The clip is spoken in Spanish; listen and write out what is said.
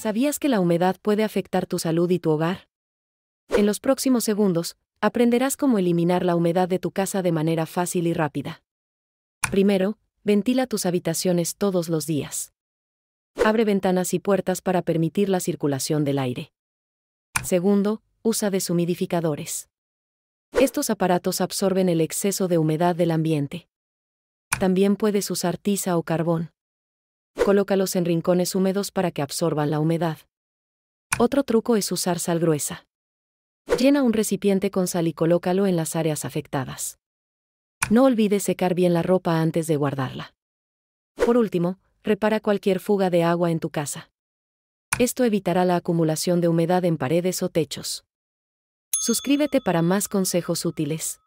¿Sabías que la humedad puede afectar tu salud y tu hogar? En los próximos segundos, aprenderás cómo eliminar la humedad de tu casa de manera fácil y rápida. Primero, ventila tus habitaciones todos los días. Abre ventanas y puertas para permitir la circulación del aire. Segundo, usa deshumidificadores. Estos aparatos absorben el exceso de humedad del ambiente. También puedes usar tiza o carbón. Colócalos en rincones húmedos para que absorban la humedad. Otro truco es usar sal gruesa. Llena un recipiente con sal y colócalo en las áreas afectadas. No olvides secar bien la ropa antes de guardarla. Por último, repara cualquier fuga de agua en tu casa. Esto evitará la acumulación de humedad en paredes o techos. Suscríbete para más consejos útiles.